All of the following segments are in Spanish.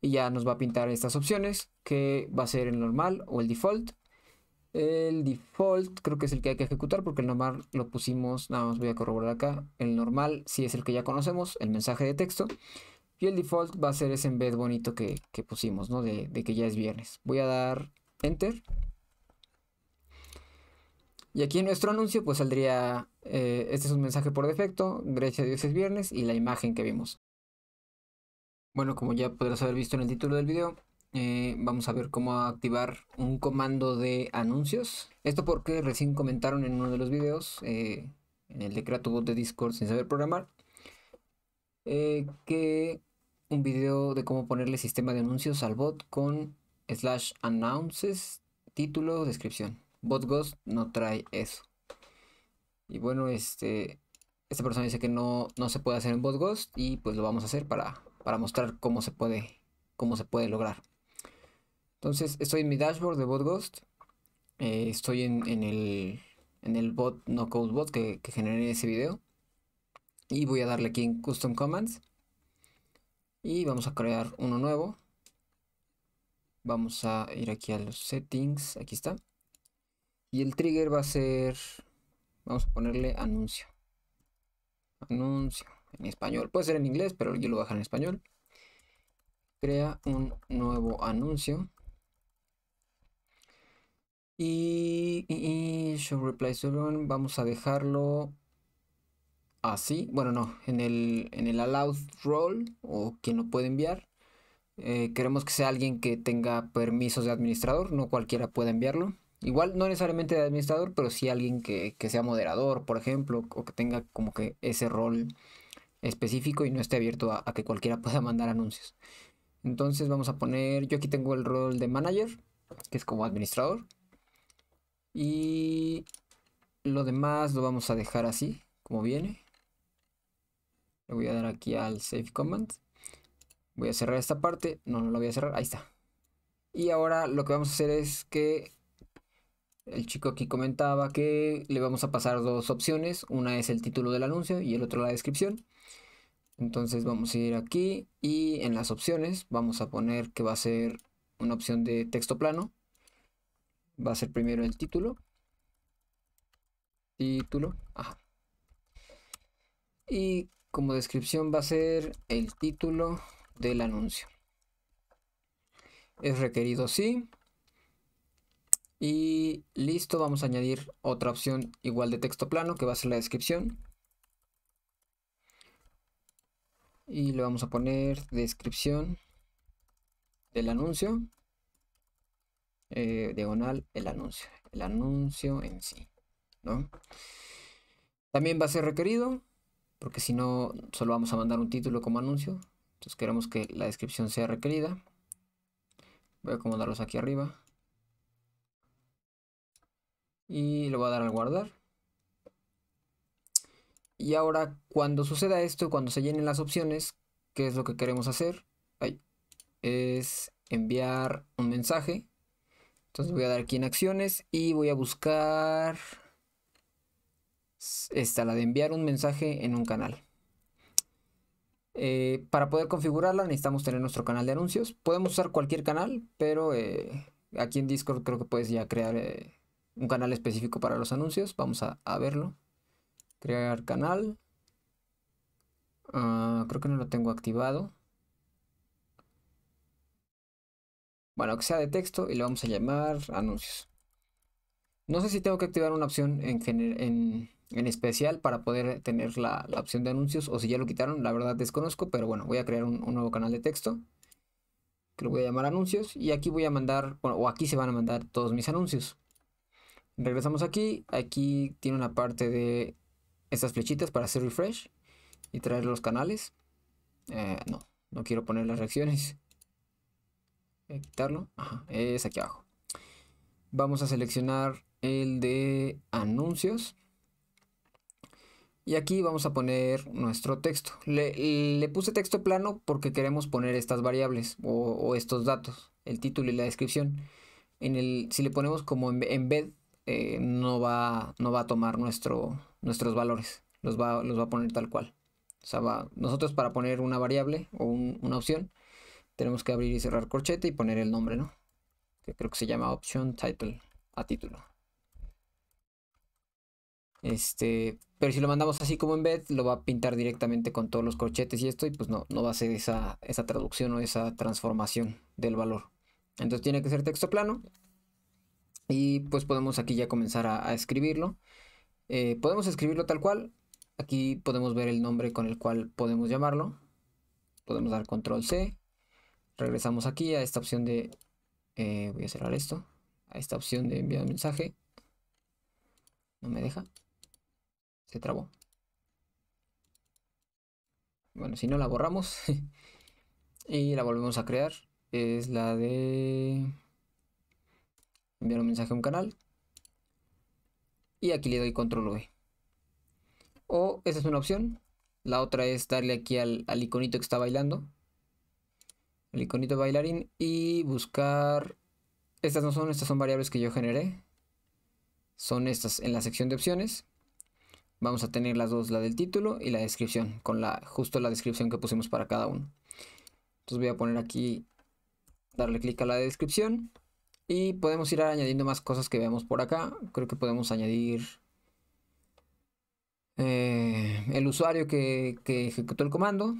y ya nos va a pintar estas opciones que va a ser el normal o el default el default creo que es el que hay que ejecutar porque el normal lo pusimos, nada más voy a corroborar acá. El normal sí es el que ya conocemos, el mensaje de texto. Y el default va a ser ese embed bonito que, que pusimos, ¿no? De, que ya es viernes. Voy a dar enter. Y aquí en nuestro anuncio pues saldría, eh, este es un mensaje por defecto, gracias a Dios es viernes y la imagen que vimos. Bueno, como ya podrás haber visto en el título del video, eh, vamos a ver cómo activar un comando de anuncios. Esto porque recién comentaron en uno de los videos, eh, en el de bot de Discord sin saber programar, eh, que un video de cómo ponerle sistema de anuncios al bot con slash announces, título, descripción. BotGhost no trae eso. Y bueno, este, esta persona dice que no, no se puede hacer en BotGhost y pues lo vamos a hacer para para mostrar cómo se puede, cómo se puede lograr. Entonces, estoy en mi dashboard de BotGhost. Eh, estoy en, el, bot, no code bot que, que generé ese video. Y voy a darle aquí en Custom Commands. Y vamos a crear uno nuevo. Vamos a ir aquí a los settings. Aquí está. Y el trigger va a ser... Vamos a ponerle anuncio. Anuncio en español. Puede ser en inglés, pero yo lo voy a dejar en español. Crea un nuevo anuncio. Y, show reply Vamos a dejarlo así. Bueno, no, en el, en el allowed role o quien lo puede enviar. Eh, queremos que sea alguien que tenga permisos de administrador, no cualquiera pueda enviarlo. Igual no necesariamente de administrador, pero sí alguien que, que sea moderador, por ejemplo, o que tenga como que ese rol específico y no esté abierto a, que cualquiera pueda mandar anuncios. Entonces vamos a poner, yo aquí tengo el rol de manager, que es como administrador. Y lo demás lo vamos a dejar así, como viene. Le voy a dar aquí al save command. Voy a cerrar esta parte. No, no la voy a cerrar. Ahí está. Y ahora lo que vamos a hacer es que el chico aquí comentaba que le vamos a pasar dos opciones. Una es el título del anuncio y el otro la descripción. Entonces vamos a ir aquí y en las opciones vamos a poner que va a ser una opción de texto plano. Va a ser primero el título. Título. Ajá. Y como descripción va a ser el título del anuncio. Es requerido sí. Y listo, vamos a añadir otra opción igual de texto plano que va a ser la descripción. Y le vamos a poner descripción del anuncio. Eh, diagonal el anuncio. El anuncio en sí. ¿no? También va a ser requerido. Porque si no, solo vamos a mandar un título como anuncio. Entonces queremos que la descripción sea requerida. Voy a acomodarlos aquí arriba. Y lo voy a dar al guardar. Y ahora, cuando suceda esto, cuando se llenen las opciones, ¿qué es lo que queremos hacer? Ahí. Es enviar un mensaje. Entonces voy a dar aquí en acciones y voy a buscar esta, la de enviar un mensaje en un canal. Eh, para poder configurarla necesitamos tener nuestro canal de anuncios. Podemos usar cualquier canal, pero eh, aquí en Discord creo que puedes ya crear eh, un canal específico para los anuncios. Vamos a verlo crear canal. Ah, creo que no lo tengo activado. Bueno, que sea de texto y le vamos a llamar anuncios. No sé si tengo que activar una opción en, especial para poder tener la, opción de anuncios o si ya lo quitaron, la verdad desconozco, pero bueno, voy a crear un, nuevo canal de texto que lo voy a llamar anuncios y aquí voy a mandar, o aquí se van a mandar todos mis anuncios. Regresamos aquí, aquí tiene una parte de estas flechitas para hacer refresh y traer los canales. Eh, no, no quiero poner las reacciones. Eh, quitarlo. Ajá, es aquí abajo. Vamos a seleccionar el de anuncios. Y aquí vamos a poner nuestro texto. Le, le puse texto plano porque queremos poner estas variables o, estos datos, el título y la descripción. En el, si le ponemos como embed, eh, no, va, no va a tomar nuestro, nuestros valores, los va, va a poner tal cual. nosotros para poner una variable o una opción, tenemos que abrir y cerrar corchete y poner el nombre, ¿no? Que creo que se llama option title, a título. Este, pero si lo mandamos así como en bed lo va a pintar directamente con todos los corchetes y esto, y pues no, no va a ser esa, esa traducción o esa transformación del valor. Entonces tiene que ser texto plano. Y pues podemos aquí ya comenzar a escribirlo. Eh, podemos escribirlo tal cual. Aquí podemos ver el nombre con el cual podemos llamarlo. Podemos dar control C. Regresamos aquí a esta opción de... Eh, voy a cerrar esto. A esta opción de enviar mensaje. No me deja. Se trabó. Bueno, si no la borramos. y la volvemos a crear. Es la de... Enviar un mensaje a un canal y aquí le doy control V. O esa es una opción. La otra es darle aquí al, iconito que está bailando. El iconito bailarín y buscar... Estas no son, estas son variables que yo generé. Son estas en la sección de opciones. Vamos a tener las dos, la del título y la descripción, con la justo la descripción que pusimos para cada uno. Entonces voy a poner aquí, darle clic a la descripción. Y podemos ir añadiendo más cosas que veamos por acá. Creo que podemos añadir eh, el usuario que, ejecutó el comando,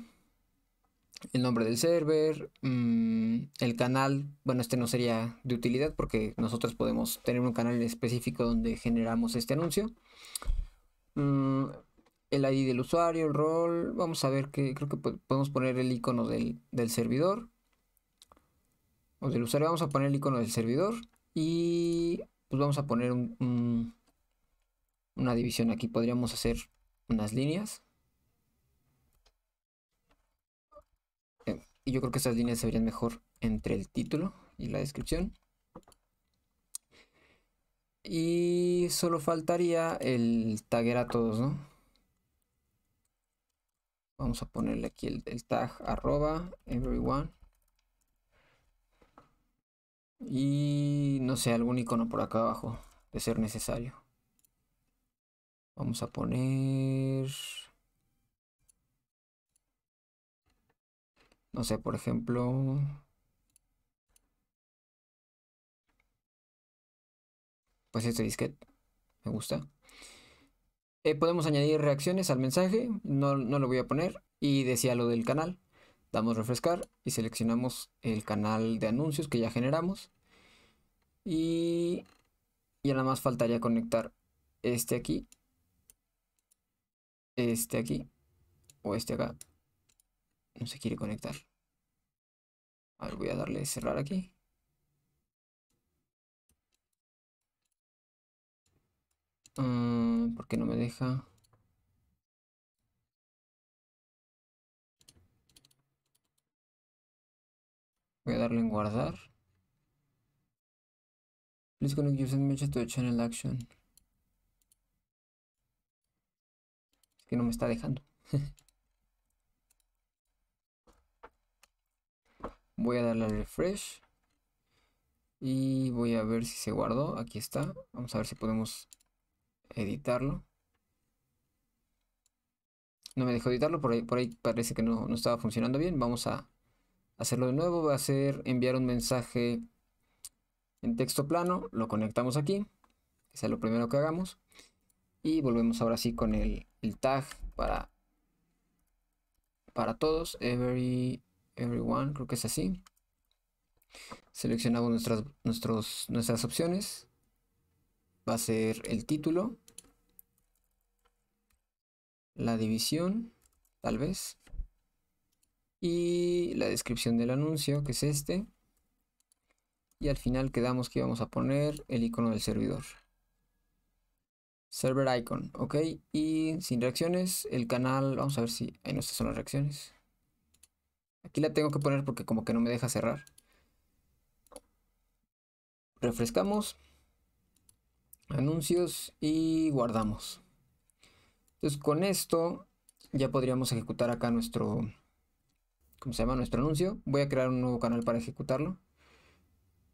el nombre del server, mm, el canal. Bueno, este no sería de utilidad porque nosotros podemos tener un canal específico donde generamos este anuncio. Mm, el ID del usuario, el rol. Vamos a ver que creo que podemos poner el icono del, del servidor o usuario, vamos a poner el icono del servidor y pues vamos a poner una división aquí. Podríamos hacer unas líneas. Eh, y yo creo que estas líneas se verían mejor entre el título y la descripción. Y solo faltaría el tagger a todos, ¿no? Vamos a ponerle aquí el, el tag arroba everyone. Y no sé, algún icono por acá abajo, de ser necesario. Vamos a poner... No sé, por ejemplo... Pues este disquete. Me gusta. Eh, podemos añadir reacciones al mensaje. No, no lo voy a poner. Y decía lo del canal damos refrescar y seleccionamos el canal de anuncios que ya generamos. Y ya nada más faltaría conectar este aquí, este aquí o este acá. No se quiere conectar. A ver, voy a darle cerrar aquí. Ah, ¿Por qué no me deja? Voy a darle en guardar. Please connect your send to channel action. que no me está dejando. voy a darle a refresh. Y voy a ver si se guardó. Aquí está. Vamos a ver si podemos editarlo. No me dejó editarlo, por ahí, por ahí parece que no estaba funcionando bien. Vamos a hacerlo de nuevo va a ser enviar un mensaje en texto plano, lo conectamos aquí, que sea lo primero que hagamos, y volvemos ahora sí con el, tag para, para todos, every, everyone, creo que es así. Seleccionamos nuestras, nuestras opciones, va a ser el título, la división, tal vez, y la descripción del anuncio, que es este. Y al final quedamos que íbamos a poner el icono del servidor. Server icon, ok. Y sin reacciones, el canal, vamos a ver si ahí no estas son las reacciones. Aquí la tengo que poner porque como que no me deja cerrar. Refrescamos. Anuncios y guardamos. Entonces con esto ya podríamos ejecutar acá nuestro, ¿cómo se llama? Nuestro anuncio. Voy a crear un nuevo canal para ejecutarlo.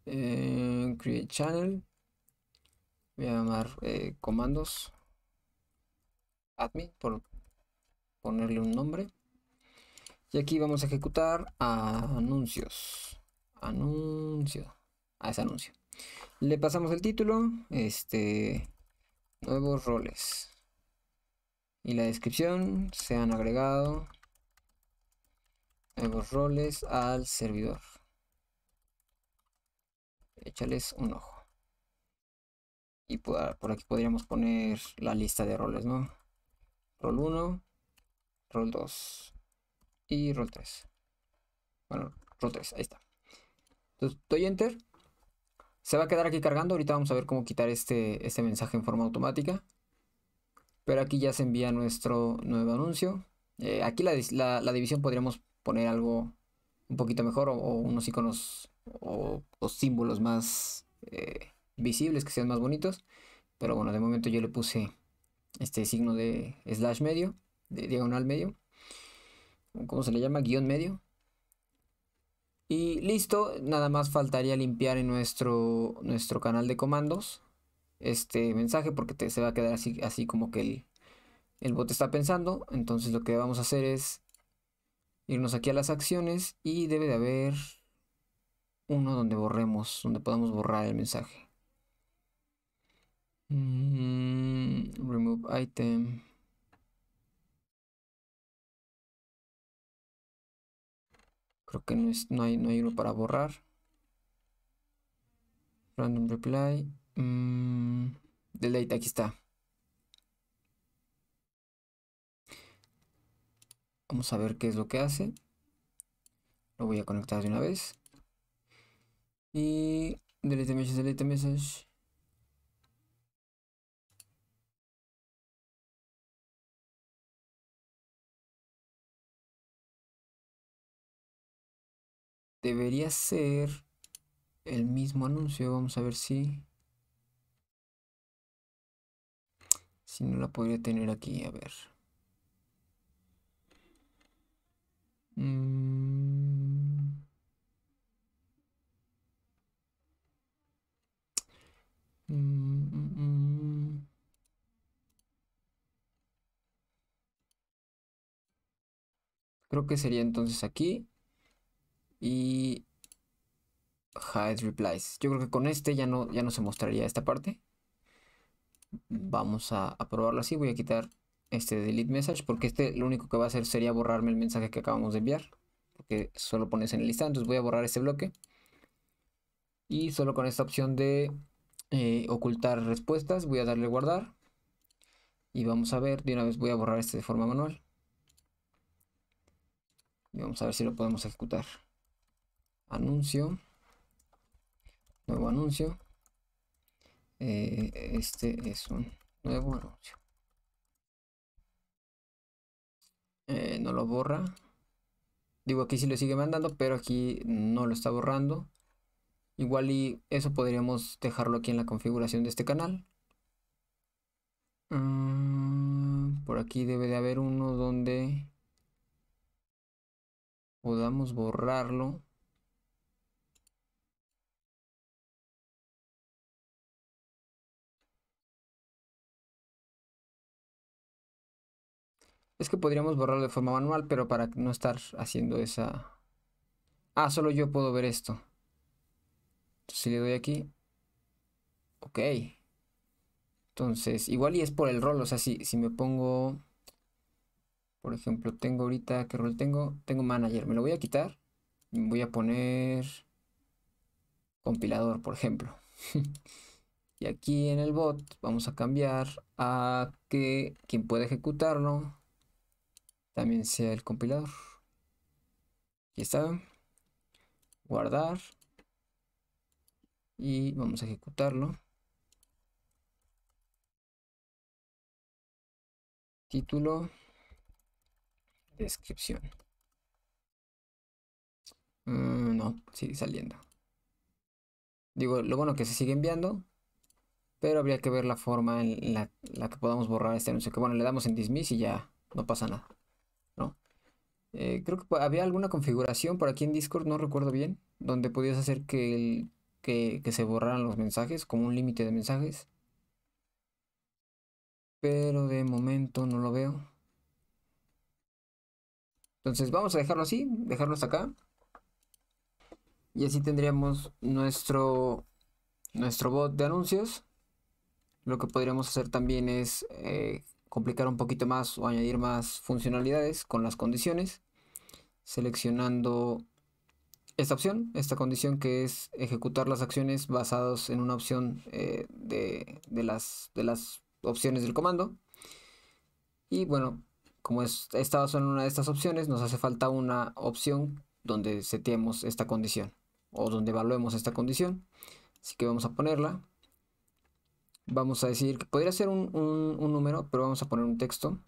Eh, create channel. Voy a llamar eh, comandos. Admin, por ponerle un nombre. Y aquí vamos a ejecutar a anuncios. Anuncio. A ah, ese anuncio. Le pasamos el título. Este. Nuevos roles. Y la descripción. Se han agregado nuevos roles al servidor. Échales un ojo. Y ah, por, aquí podríamos poner la lista de roles, ¿no? Rol 1, rol 2 y rol 3. Bueno, rol 3, ahí está. Entonces, doy enter. Se va a quedar aquí cargando. Ahorita vamos a ver cómo quitar este, este mensaje en forma automática. Pero aquí ya se envía nuestro nuevo anuncio. Eh, aquí la división podríamos poner algo un poquito mejor o, unos iconos o, símbolos más eh, visibles que sean más bonitos. Pero bueno, de momento yo le puse este signo de slash medio, de diagonal medio. ¿Cómo se le llama? Guión medio. Y listo, nada más faltaría limpiar en nuestro, nuestro canal de comandos este mensaje porque se va a quedar así, así como que el, el bot está pensando. Entonces lo que vamos a hacer es irnos aquí a las acciones y debe de haber uno donde borremos, donde podamos borrar el mensaje. Mm, remove item. Creo que no, es, hay, no uno para borrar. Random reply. Mm, delete, aquí está. Vamos a ver qué es lo que hace. Lo voy a conectar de una vez. Y delete message, delete message. Debería ser el mismo anuncio. Vamos a ver si... Si no la podría tener aquí, a ver. Creo que sería entonces aquí. Y hide replies. Yo creo que con este ya no, ya no se mostraría esta parte. Vamos a, a probarlo así. Voy a quitar este delete message, porque este lo único que va a hacer sería borrarme el mensaje que acabamos de enviar, porque solo pones en el listado, entonces voy a borrar este bloque. Y solo con esta opción de eh, ocultar respuestas, voy a darle guardar. Y vamos a ver, de una vez voy a borrar este de forma manual. Y vamos a ver si lo podemos ejecutar. Anuncio. Nuevo anuncio. Eh, este es un nuevo anuncio. Eh, no lo borra. Digo, aquí sí lo sigue mandando, pero aquí no lo está borrando. Igual y eso podríamos dejarlo aquí en la configuración de este canal. Mm, por aquí debe de haber uno donde podamos borrarlo. Es que podríamos borrarlo de forma manual, pero para no estar haciendo esa... Ah, solo yo puedo ver esto. Entonces, si le doy aquí... Ok. Entonces, igual y es por el rol. O sea, si, me pongo... Por ejemplo, tengo ahorita... ¿Qué rol tengo? Tengo manager. Me lo voy a quitar. voy a poner... Compilador, por ejemplo. y aquí en el bot vamos a cambiar a que quien puede ejecutarlo también sea el compilador. Aquí está. Guardar. Y vamos a ejecutarlo. Título. Descripción. Mm, no, sigue saliendo. Digo, lo bueno que se sigue enviando, pero habría que ver la forma en la, la que podamos borrar este anuncio. Que bueno, le damos en dismiss y ya no pasa nada. Eh, creo que había alguna configuración por aquí en Discord, no recuerdo bien, donde podías hacer que, se borraran los mensajes, como un límite de mensajes. Pero de momento no lo veo. Entonces vamos a dejarlo así, dejarlo hasta acá. Y así tendríamos nuestro, nuestro bot de anuncios. Lo que podríamos hacer también es eh, complicar un poquito más o añadir más funcionalidades con las condiciones seleccionando esta opción, esta condición que es ejecutar las acciones basadas en una opción eh, de, las, de las opciones del comando. Y bueno, como es, esta a en una de estas opciones, nos hace falta una opción donde seteemos esta condición o donde evaluemos esta condición. Así que vamos a ponerla. Vamos a decir que podría ser un, un número, pero vamos a poner un texto.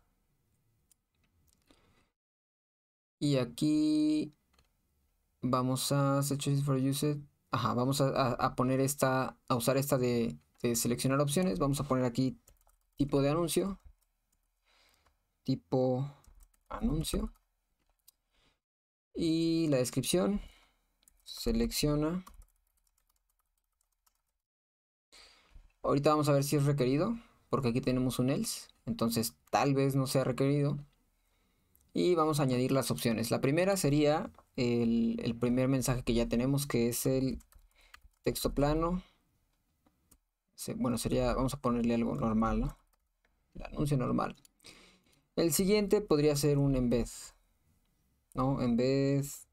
Y aquí vamos a for Ajá, vamos a, poner esta, a usar esta de, de seleccionar opciones. Vamos a poner aquí tipo de anuncio. Tipo anuncio. Y la descripción. Selecciona. Ahorita vamos a ver si es requerido, porque aquí tenemos un else, entonces tal vez no sea requerido y vamos a añadir las opciones. La primera sería el, primer mensaje que ya tenemos, que es el texto plano. Bueno, sería, vamos a ponerle algo normal, ¿no? El anuncio normal. El siguiente podría ser un en vez, ¿no? En vez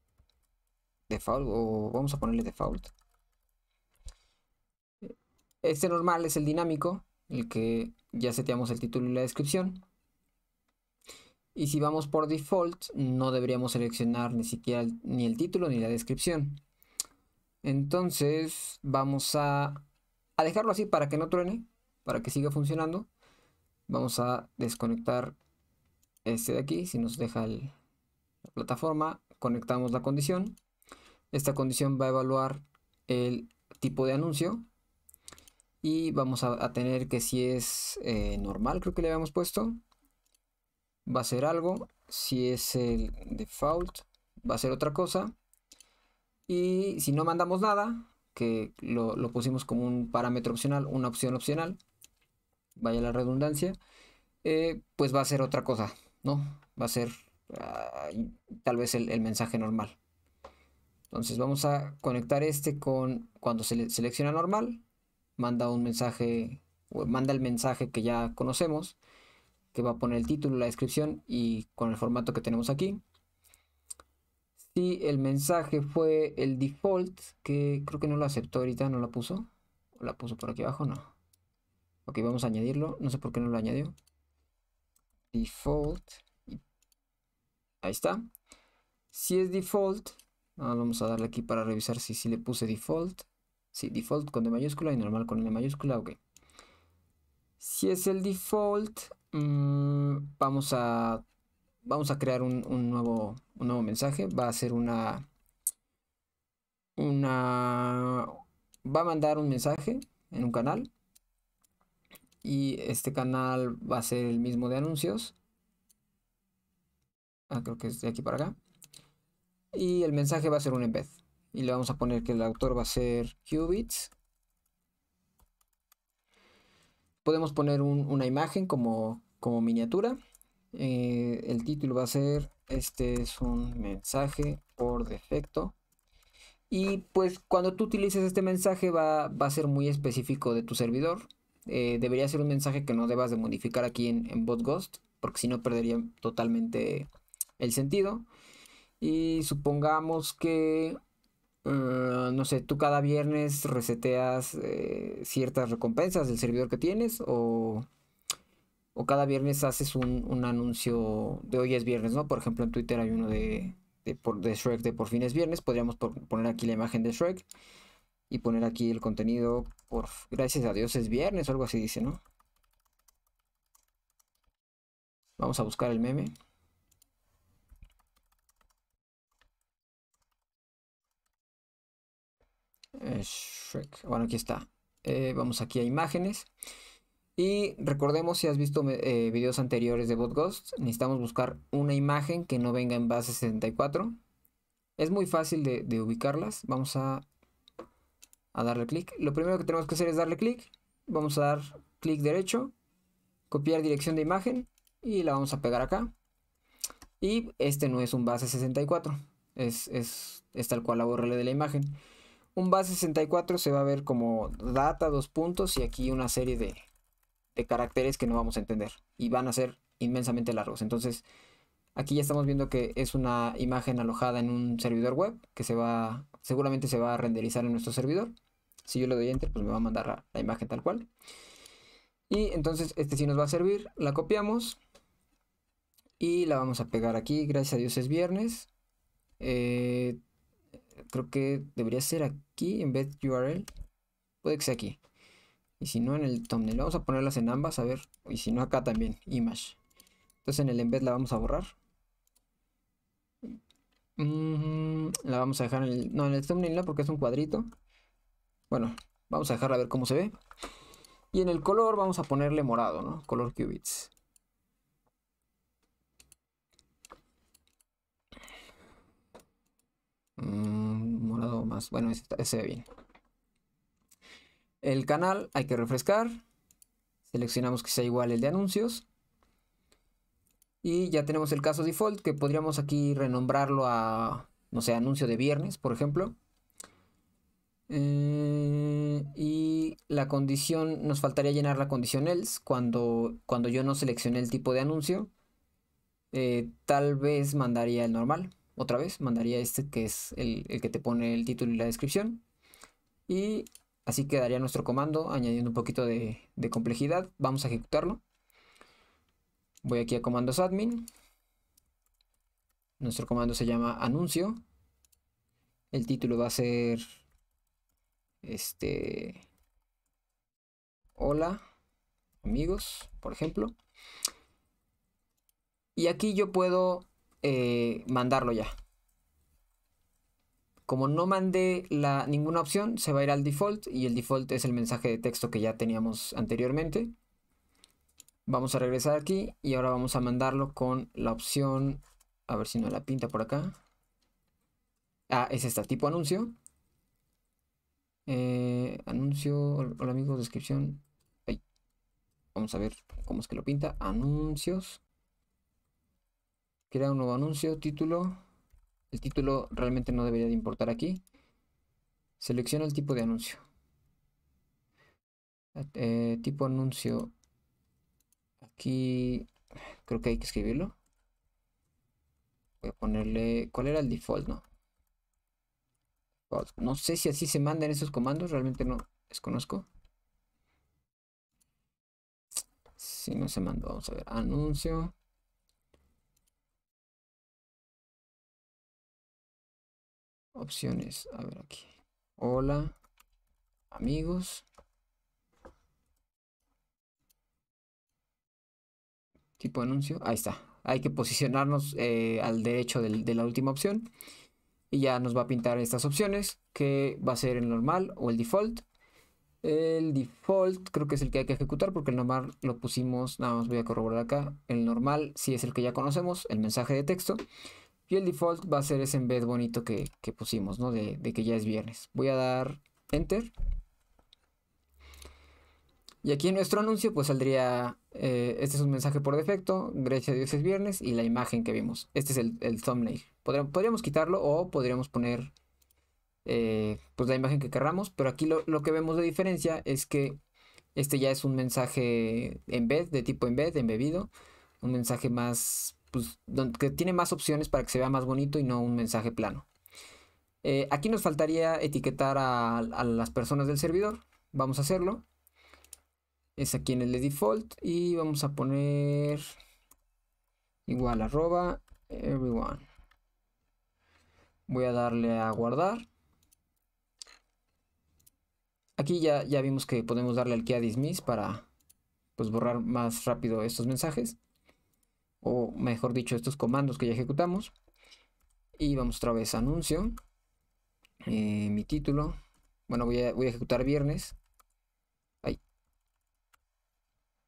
default, o vamos a ponerle default. Este normal es el dinámico, el que ya seteamos el título y la descripción. Y si vamos por default, no deberíamos seleccionar ni siquiera el, ni el título ni la descripción. Entonces vamos a, dejarlo así para que no truene, para que siga funcionando. Vamos a desconectar este de aquí, si nos deja la plataforma, conectamos la condición. Esta condición va a evaluar el tipo de anuncio y vamos a, tener que si es eh, normal, creo que le habíamos puesto, va a ser algo. Si es el default, va a ser otra cosa. Y si no mandamos nada, que lo, pusimos como un parámetro opcional, una opción opcional, vaya la redundancia, eh, pues va a ser otra cosa, ¿no? Va a ser tal vez el, el, mensaje normal. Entonces vamos a conectar este con cuando se selecciona normal, manda un mensaje, manda el mensaje que ya conocemos que va a poner el título, la descripción y con el formato que tenemos aquí. Si el mensaje fue el default, que creo que no lo aceptó ahorita, no la puso. ¿O la puso por aquí abajo? No. Ok, vamos a añadirlo. No sé por qué no lo añadió. Default. Ahí está. Si es default, vamos a darle aquí para revisar si, si le puse default. Sí, default con D mayúscula y normal con la mayúscula, ok. Si es el default, Mm, vamos a. Vamos a crear un, nuevo, un nuevo mensaje. Va a ser una. Una. Va a mandar un mensaje en un canal. Y este canal va a ser el mismo de anuncios. Ah, creo que es de aquí para acá. Y el mensaje va a ser un embed. Y le vamos a poner que el autor va a ser qubits. Podemos poner una imagen como, como miniatura. Eh, el título va a ser este es un mensaje por defecto. Y pues cuando tú utilices este mensaje va, a ser muy específico de tu servidor. Eh, debería ser un mensaje que no debas de modificar aquí en, BotGhost, porque si no perdería totalmente el sentido. Y supongamos que, eh, no sé, tú cada viernes reseteas ciertas recompensas del servidor que tienes o o cada viernes haces un, anuncio de hoy es viernes, ¿no? Por ejemplo, en Twitter hay uno de, de, de Shrek de por fin es viernes. Podríamos poner aquí la imagen de Shrek y poner aquí el contenido por gracias a Dios es viernes o algo así dice, ¿no? Vamos a buscar el meme. Eh, Shrek. Bueno, aquí está. Eh, vamos aquí a imágenes. Y recordemos si has visto eh, videos anteriores de BotGhost, necesitamos buscar una imagen que no venga en base 64 Es muy fácil de, ubicarlas. Vamos a, a darle clic. Lo primero que tenemos que hacer es darle clic. Vamos a dar clic derecho, copiar dirección de imagen y la vamos a pegar acá. Y este no es un base 64, es, es, es tal cual la URL de la imagen. Un base 64 se va a ver como data, dos puntos y aquí una serie de, de caracteres que no vamos a entender y van a ser inmensamente largos. Entonces, aquí ya estamos viendo que es una imagen alojada en un servidor web que se va, seguramente se va a renderizar en nuestro servidor. Si yo le doy enter, pues me va a mandar la, imagen tal cual. Y entonces este sí nos va a servir, la copiamos y la vamos a pegar aquí, gracias a Dios es viernes. Eh, creo que debería ser aquí en vez URL. Puede que sea aquí. Y si no en el thumbnail, vamos a ponerlas en ambas, a ver. Y si no acá también, image. Entonces en el embed la vamos a borrar. Mm, la vamos a dejar en el... No, en el thumbnail porque es un cuadrito. Bueno, vamos a dejarla a ver cómo se ve. Y en el color vamos a ponerle morado, ¿no? Color qubits. Mm, morado más... Bueno, ese se ve bien el canal, hay que refrescar. Seleccionamos que sea igual el de anuncios. Y ya tenemos el caso default que podríamos aquí renombrarlo a, no sé, anuncio de viernes, por ejemplo. Eh, y la condición, nos faltaría llenar la condición else cuando, cuando yo no seleccioné el tipo de anuncio. Eh, tal vez mandaría el normal, otra vez, mandaría este que es el, el que te pone el título y la descripción. Y Así quedaría nuestro comando añadiendo un poquito de, complejidad. Vamos a ejecutarlo. Voy aquí a comandos admin. Nuestro comando se llama anuncio. El título va a ser este hola amigos, por ejemplo. Y aquí yo puedo eh, mandarlo ya. Como no mandé la, ninguna opción, se va a ir al default y el default es el mensaje de texto que ya teníamos anteriormente. Vamos a regresar aquí y ahora vamos a mandarlo con la opción, a ver si no la pinta por acá. Ah, es esta, tipo anuncio. Eh, anuncio, hola amigos, descripción. Vamos a ver cómo es que lo pinta. Anuncios. Crea un nuevo anuncio, título. El título realmente no debería de importar aquí. Selecciono el tipo de anuncio. Eh, tipo anuncio. Aquí creo que hay que escribirlo. Voy a ponerle... ¿Cuál era el default? No. No sé si así se mandan esos comandos. Realmente no desconozco. Si no se mandó, vamos a ver. Anuncio. Opciones, a ver aquí. Hola, amigos. Tipo de anuncio, ahí está. Hay que posicionarnos eh, al derecho de la última opción. Y ya nos va a pintar estas opciones, que va a ser el normal o el default. El default creo que es el que hay que ejecutar porque el normal lo pusimos, nada más voy a corroborar acá. El normal sí es el que ya conocemos, el mensaje de texto. Y el default va a ser ese embed bonito que, pusimos, ¿no? De, que ya es viernes. Voy a dar Enter. Y aquí en nuestro anuncio pues saldría, eh, este es un mensaje por defecto, gracias a Dios es viernes, y la imagen que vimos. Este es el, thumbnail. Podríamos, quitarlo o podríamos poner eh, pues la imagen que querramos, pero aquí lo, lo que vemos de diferencia es que este ya es un mensaje embed, de tipo embed, embebido, un mensaje más pues, que tiene más opciones para que se vea más bonito y no un mensaje plano. Eh, aquí nos faltaría etiquetar a, las personas del servidor. Vamos a hacerlo. Es aquí en el de default y vamos a poner igual arroba everyone. Voy a darle a guardar. Aquí ya, ya vimos que podemos darle aquí a dismiss para pues, borrar más rápido estos mensajes o mejor dicho, estos comandos que ya ejecutamos. Y vamos otra vez a anuncio, eh, mi título, bueno, voy a, ejecutar viernes.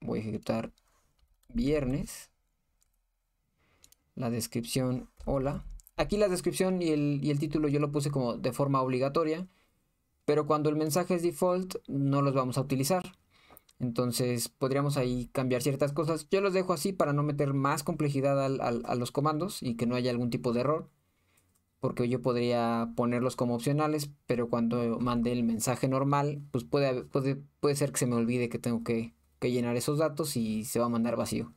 Voy a ejecutar viernes. La descripción, hola. Aquí la descripción y el título yo lo puse como de forma obligatoria, pero cuando el mensaje es default no los vamos a utilizar. Entonces podríamos ahí cambiar ciertas cosas. Yo los dejo así para no meter más complejidad a los comandos y que no haya algún tipo de error. Porque yo podría ponerlos como opcionales, pero cuando mande el mensaje normal, pues puede, puede, ser que se me olvide que tengo que, llenar esos datos y se va a mandar vacío.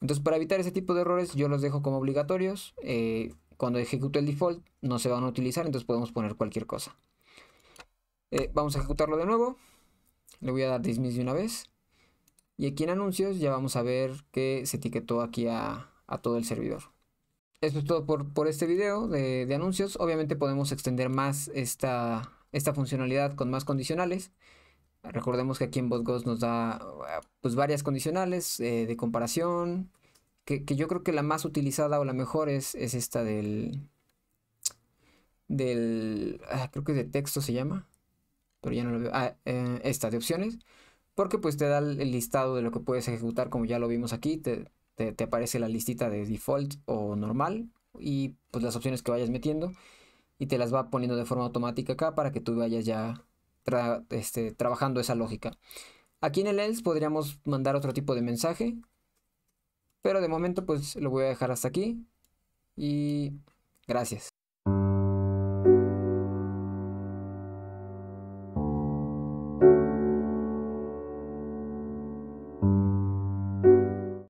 Entonces para evitar ese tipo de errores yo los dejo como obligatorios. Eh, cuando ejecuto el default no se van a utilizar, entonces podemos poner cualquier cosa. Eh, vamos a ejecutarlo de nuevo. Le voy a dar dismiss de una vez. Y aquí en anuncios ya vamos a ver que se etiquetó aquí a, todo el servidor. esto es todo por, este video de, anuncios. Obviamente podemos extender más esta, esta funcionalidad con más condicionales. Recordemos que aquí en BotGhost nos da pues, varias condicionales eh, de comparación. Que, yo creo que la más utilizada o la mejor es, es esta del... del ah, creo que de texto se llama pero ya no lo veo, ah, eh, esta de opciones, porque pues te da el listado de lo que puedes ejecutar, como ya lo vimos aquí, te, aparece la listita de default o normal, y pues las opciones que vayas metiendo, y te las va poniendo de forma automática acá para que tú vayas ya este, trabajando esa lógica. Aquí en el else podríamos mandar otro tipo de mensaje, pero de momento pues lo voy a dejar hasta aquí y gracias.